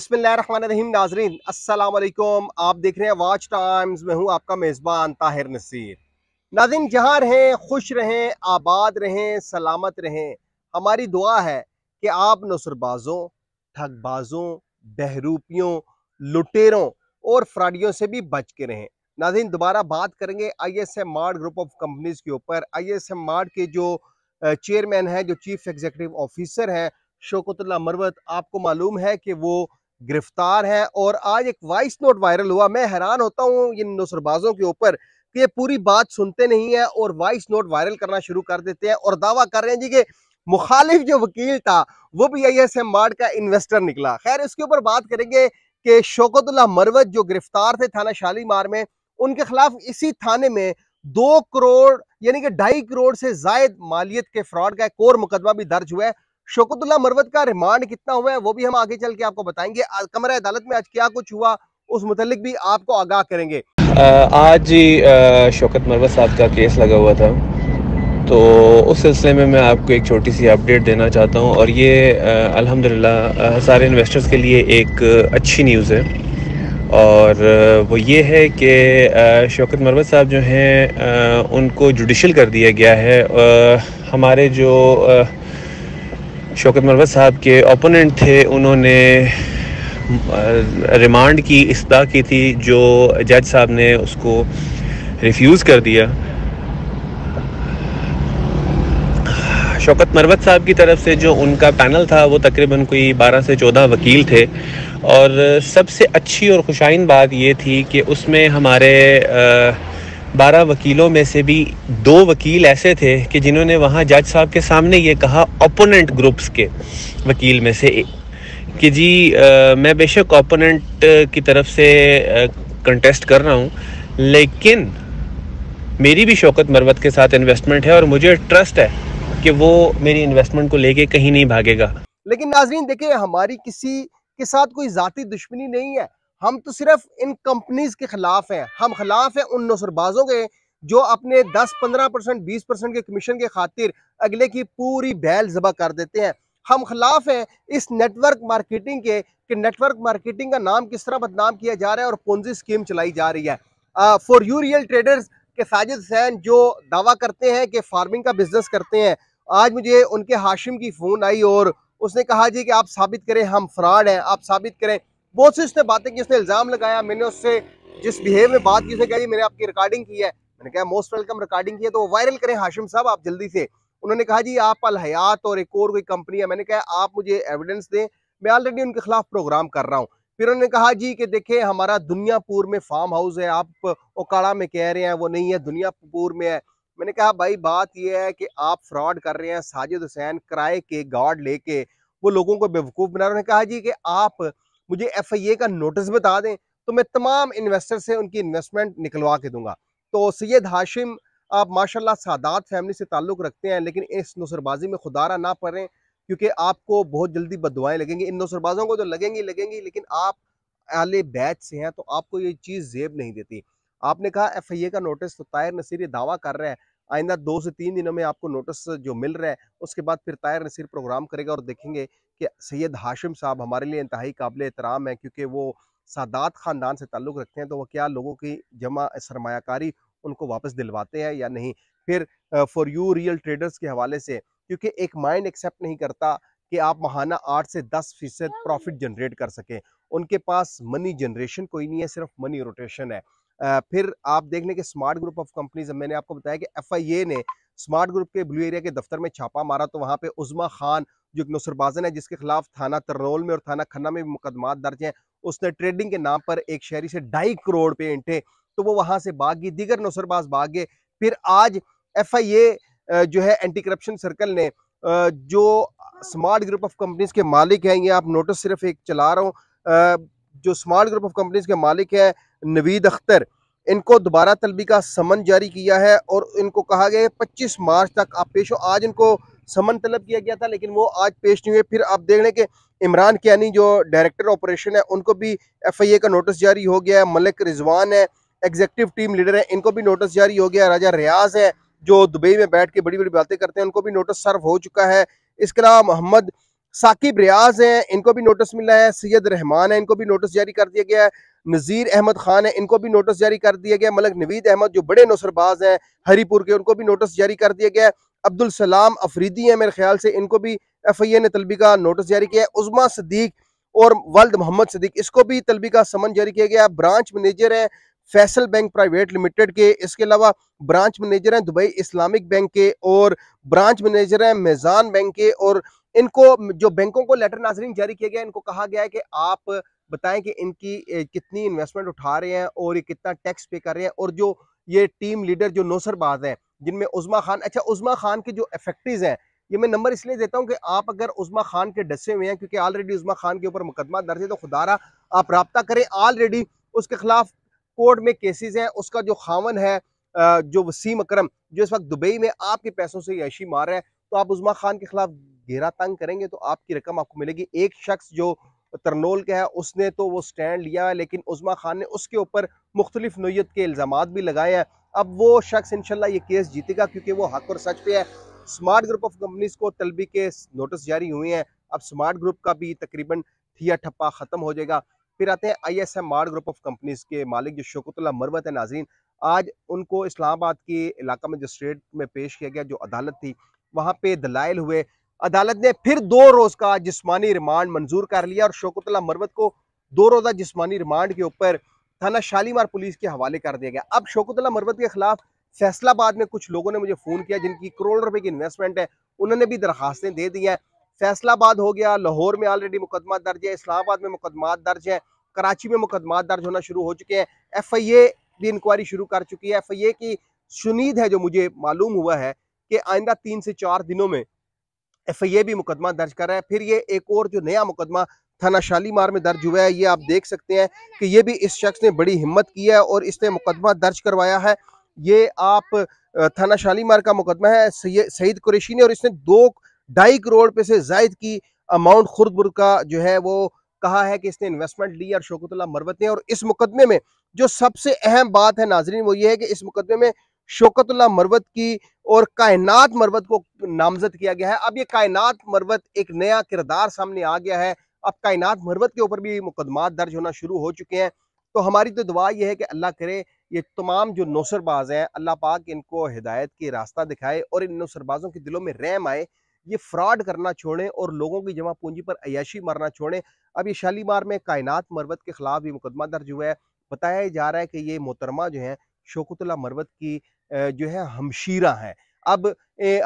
बिसमीम नाजरीन असलकुम आप देख रहे हैं वाच टाइम्स में हूँ आपका मेज़बान ताहिर नसीर नाजिन जहाँ रहें खुश रहें आबाद रहें सलामत रहें हमारी दुआ है कि आप नसरबाजों ठगबाजों बहरूपियों लुटेरों और फ्राडियों से भी बच के रहें नाजिन दोबारा बात करेंगे आई एस एम मार्ड ग्रुप ऑफ कंपनीज़ के ऊपर आई एस एम मार्ड के जो चेयरमैन हैं जो चीफ एग्जीक्यूटिव ऑफिसर हैं शोकतुल्ला मरवत आपको मालूम है कि वो गिरफ्तार है और आज एक वॉइस नोट वायरल हुआ मैं हैरान होता हूँ इन नुसरबाजों के ऊपर कि ये पूरी बात सुनते नहीं है और वॉइस नोट वायरल करना शुरू कर देते हैं और दावा कर रहे हैं जी कि मुखालिफ जो वकील था वो भी आई एस एम मार्ड का इन्वेस्टर निकला खैर इसके ऊपर बात करेंगे कि शौकतुल्ला मरवत जो गिरफ्तार थे थाना शालीमार में उनके खिलाफ इसी थाने में दो करोड़ यानी कि ढाई करोड़ से जायद मालियत के फ्रॉड का एक और मुकदमा भी दर्ज हुआ है शोकतुल्ला मरवत का रिमांड कितना हुआ है वो भी हम आगे चल के आपको बताएंगे कमरा अदालत में आज क्या कुछ हुआ उस मुतलिक भी आपको आगाह करेंगे आज ही शौकत मरवत साहब का केस लगा हुआ था तो उस सिलसिले में मैं आपको एक छोटी सी अपडेट देना चाहता हूँ और ये अल्हम्दुलिल्लाह सारे इन्वेस्टर्स के लिए एक अच्छी न्यूज़ है और वो ये है कि शौकत मरवत साहब जो हैं उनको जुडिशल कर दिया गया है हमारे जो शौकत मरवत साहब के ओपोनेंट थे उन्होंने रिमांड की इसदा की थी जो जज साहब ने उसको रिफ्यूज़ कर दिया शौकत मरवत साहब की तरफ से जो उनका पैनल था वो तकरीबन कोई 12 से 14 वकील थे और सबसे अच्छी और खुशाइन बात ये थी कि उसमें हमारे आ, बारह वकीलों में से भी दो वकील ऐसे थे कि जिन्होंने वहाँ जज साहब के सामने ये कहा ओपोनेंट ग्रुप्स के वकील में से कि जी आ, मैं बेशक ओपोनेंट की तरफ से कंटेस्ट कर रहा हूँ लेकिन मेरी भी शौकत मरवत के साथ इन्वेस्टमेंट है और मुझे ट्रस्ट है कि वो मेरी इन्वेस्टमेंट को लेके कहीं नहीं भागेगा लेकिन नाजरीन देखिए हमारी किसी के साथ कोई ज़ाती दुश्मनी नहीं है हम तो सिर्फ इन कंपनीज के खिलाफ हैं हम खिलाफ हैं उन नौसरबाजों के जो अपने 10-15 परसेंट बीस परसेंट के कमीशन के खातिर अगले की पूरी बैल जबा कर देते हैं हम खिलाफ हैं इस नेटवर्क मार्केटिंग के कि नेटवर्क मार्केटिंग का नाम किस तरह बदनाम किया जा रहा है और पोन्जी स्कीम चलाई जा रही है फॉर यू रियल ट्रेडर्स के साजिद हुसैन जो दावा करते हैं कि फार्मिंग का बिजनेस करते हैं आज मुझे उनके हाशिम की फ़ोन आई और उसने कहा जी कि आप साबित करें हम फ्रॉड हैं आप साबित करें बहुत सी उसने बातें की उसने इल्ज़ाम लगाया मैंने उससे जिस बिहेव में बात की उसने कहा मैंने आपकी रिकॉर्डिंग की है मैंने कहा मोस्ट वेलकम रिकॉर्डिंग की है तो वायरल करें हाशिम साहब आप जल्दी से उन्होंने कहा जी आप अल हयात और एक और कोई कंपनी है मैंने कहा आप मुझे एविडेंस दें मैं ऑलरेडी उनके खिलाफ प्रोग्राम कर रहा हूँ फिर उन्होंने कहा जी कि देखें हमारा दुनियापुर में फार्म हाउस है आप ओकाड़ा में कह रहे हैं वो नहीं है दुनियापुर में है मैंने कहा भाई बात यह है कि आप फ्रॉड कर रहे हैं साजिद हुसैन किराए के गार्ड लेके वो लोगों को बेवकूफ़ बना रहे हैं कहा जी कि आप मुझे एफ का नोटिस बता दें तो मैं तमाम इन्वेस्टर से उनकी इन्वेस्टमेंट निकलवा के दूंगा तो सैद हाशिम आप माशाल्लाह सादात फैमिली से ताल्लुक़ रखते हैं लेकिन इस नुसरबाजी में खुदारा ना पड़ें क्योंकि आपको बहुत जल्दी बदवाएँ लगेंगी इन नुसरबाजों को तो लगेंगी लगेंगी लेकिन आप आले बैच से हैं तो आपको ये चीज़ जेब नहीं देती आपने कहा एफ का नोटिस तो तायर नसीर दावा कर रहा है आइंदा दो से तीन दिनों में आपको नोटिस जो मिल रहा है उसके बाद फिर तायर नसीर प्रोग्राम करेगा और देखेंगे कि सैयद हाशिम साहब हमारे लिए इंतहाई काबिल एहतराम है क्योंकि वो सादात ख़ानदान से ताल्लुक़ रखते हैं तो वह क्या लोगों की जमा सरमाकारी उनको वापस दिलवाते हैं या नहीं फिर फॉर यू रियल ट्रेडर्स के हवाले से क्योंकि एक माइंड एक्सेप्ट नहीं करता कि आप महाना आठ से दस फीसद प्रॉफिट जनरेट कर सकें उनके पास मनी जनरेशन कोई नहीं है सिर्फ मनी रोटेशन है फिर आप देख लें कि स्मार्ट ग्रुप ऑफ कंपनीज मैंने आपको बताया कि एफ ने स्मार्ट ग्रुप के ब्लू एरिया के दफ्तर में छापा मारा तो वहाँ पे उजमा खान जो एक नुसरबाजन है जिसके खिलाफ थाना तरनोल में और थाना खन्ना में भी मुकदमा दर्ज है उसने ट्रेडिंग के नाम पर एक शहरी से ढाई करोड़ पे इंटे तो वो वहाँ से भाग गई दीगर नुसरबाज भाग गए फिर आज एफ जो है एंटी करप्शन सर्कल ने जो स्मार्ट ग्रुप ऑफ कंपनीज के मालिक हैं ये आप नोटिस सिर्फ एक चला रहा हूँ जो स्मार्ट ग्रुप ऑफ कंपनीज के मालिक हैं नवीद अख्तर इनको दोबारा तलबी का समन जारी किया है और इनको कहा गया है पच्चीस मार्च तक आप पेश हो आज इनको समन तलब किया गया था लेकिन वो आज पेश नहीं हुए फिर आप देख लें कि इमरान कैनी जो डायरेक्टर ऑपरेशन है उनको भी एफ आई ए का नोटिस जारी हो गया है मलिक रिजवान है एग्जेक्टिव टीम लीडर है इनको भी नोटिस जारी हो गया राजा रियाज है जो दुबई में बैठ के बड़ी बड़ी बातें करते हैं उनको भी नोटिस सर्व हो चुका है इसके अलावा मोहम्मद साकिब रियाज है इनको भी नोटिस मिला है सैयद रहमान है इनको भी नोटिस जारी कर दिया गया है नज़ीर अहमद खान है इनको भी नोटिस जारी कर दिया गया मलक नवीद अहमद जो बड़े नौसरबाज हैं हरीपुर के उनको भी नोटिस जारी कर दिया गया है अब्दुल सलाम अफरीदी हैं मेरे ख्याल से इनको भी एफ आई ए ने तलबी का नोटिस जारी किया है उजमा सदीक और वल्द मोहम्मद सदीक इसको भी तलबी का समन जारी किया गया ब्रांच मैनेजर है फैसल बैंक प्राइवेट लिमिटेड के इसके अलावा ब्रांच मैनेजर हैं दुबई इस्लामिक बैंक के और ब्रांच मैनेजर हैं मेज़ान बैंक के और इनको जो बैंकों को लेटर नाजरीन जारी किया गया इनको कहा गया है कि आप बताएं कि इनकी कितनी इन्वेस्टमेंट उठा रहे हैं और ये कितना टैक्स पे कर रहे हैं और जो ये टीम लीडर जो नौसरबाज हैं जिनमें उजमा खान अच्छा उजमा खान की जो एफेक्टिव हैं ये मैं नंबर इसलिए देता हूँ कि आप अगर उजमा खान के डसे हुए हैं क्योंकि ऑलरेडी उजमा खान के ऊपर मुकदमा दर्ज है तो खुदारा आप रबता करें ऑलरेडी उसके खिलाफ कोर्ट में केसेस हैं उसका जो खामन है जो वसीम अकरम जो इस वक्त दुबई में आपके पैसों से यशी मार रहा है तो आप उजमा खान के खिलाफ घेरा तंग करेंगे तो आपकी रकम आपको मिलेगी एक शख्स जो तरनोल का है उसने तो वो स्टैंड लिया है लेकिन उजमा खान ने उसके ऊपर मुख्तलिफ नोयत के इल्ज़ाम भी लगाए हैं अब वो शख्स इनशाला ये केस जीतेगा क्योंकि वो हक और सच पे है स्मार्ट ग्रुप ऑफ कंपनीज को तलबी के नोटिस जारी हुए हैं अब स्मार्ट ग्रुप का भी तकरीबन ठिया ठप्पा ख़त्म हो जाएगा फिर आते हैं I S M R group of companies के मालिक जो शकुतला मरवत है नाजीन आज उनको इस्लामाबाद के इलाका मजिस्ट्रेट में पेश किया गया जो अदालत थी वहाँ पे दलाइल हुए अदालत ने फिर दो रोज़ का जिस्मानी रिमांड मंजूर कर लिया और शोकतुल्ला मरवत को दो रोज़ा जिस्मानी रिमांड के ऊपर थाना शालीमार पुलिस के हवाले कर दिया गया अब शोकतुल्ला मरवत के खिलाफ फैसलाबाद में कुछ लोगों ने मुझे फ़ोन किया जिनकी करोड़ रुपए की इन्वेस्टमेंट है उन्होंने भी दरखास्तें दे दी हैं फैसलाबाद हो गया लाहौर में ऑलरेडी मुकदमा दर्ज है इस्लामाबाद में मुकदमा दर्ज है कराची में मुकदमा दर्ज होना शुरू हो चुके हैं एफ आई ए भी इंक्वायरी शुरू कर चुकी है एफ आई ए की सुनीद है जो मुझे मालूम हुआ है कि आइंदा तीन से चार दिनों में एफ आई ए भी मुकदमा दर्ज कर रहा है फिर ये एक और जो नया मुकदमा थाना शालीमार में दर्ज हुआ है ये आप देख सकते हैं कि ये भी इस शख्स ने बड़ी हिम्मत की है और इसने मुकदमा दर्ज करवाया है ये आप थाना शालीमार का मुकदमा है सैयद कुरेशी ने और इसने दो ढाई करोड़ रुपये से जायद की अमाउंट खुर्दबुर्ग का जो है वो कहा है कि इसने इन्वेस्टमेंट ली और शोकतुल्ला मरवत ने और इस मुकदमे में जो सबसे अहम बात है नाजरीन वो ये है कि इस मुकदमे में शोकतुल्ला मरवत की और कायनात मरवत को नामजद किया गया है अब ये कायनात मरवत एक नया किरदार सामने आ गया है अब कायनात मरवत के ऊपर भी मुकदमा दर्ज होना शुरू हो चुके हैं तो हमारी तो दुआ यह है कि अल्लाह करे ये तमाम जो नौसरबाज हैं अल्लाह पाक इनको हिदायत की रास्ता दिखाए और इन नौसरबाजों के दिलों में रहम आए ये फ्रॉड करना छोड़ें और लोगों की जमा पूंजी पर अयाशी मारना छोड़ें अब ये शालीमार में कायनात मरवत के खिलाफ भी मुकदमा दर्ज हुआ है बताया जा रहा है कि ये मोहतरमा जो है शोकतुल्ला मरवत की जो है हमशीरा है अब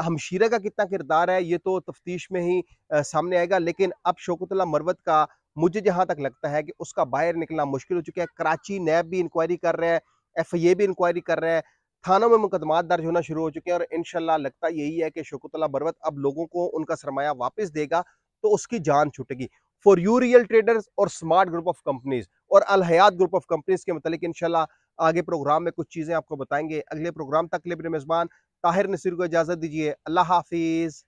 हमशीरा का कितना किरदार है ये तो तफ्तीश में ही सामने आएगा लेकिन अब शोकतुल्ला मरवत का मुझे जहाँ तक लगता है कि उसका बाहर निकलना मुश्किल हो चुका है कराची नैब भी इंक्वायरी कर रहे हैं एफ आई ए भी इंक्वायरी कर रहे हैं थानों में मुकदमा दर्ज होना शुरू हो चुके हैं और इनशाला लगता यही है कि शकुतला बरवत अब लोगों को उनका सरमाया वापस देगा तो उसकी जान छुटेगी फॉर यू रियल ट्रेडर्स और स्मार्ट ग्रुप ऑफ कंपनीज और अलहयात ग्रुप ऑफ कंपनीज के मतलब इनशाला आगे प्रोग्राम में कुछ चीज़ें आपको बताएंगे अगले प्रोग्राम तक लिए मेज़बान ताहिर नसीर को इजाज़त दीजिए अल्लाह हाफिज़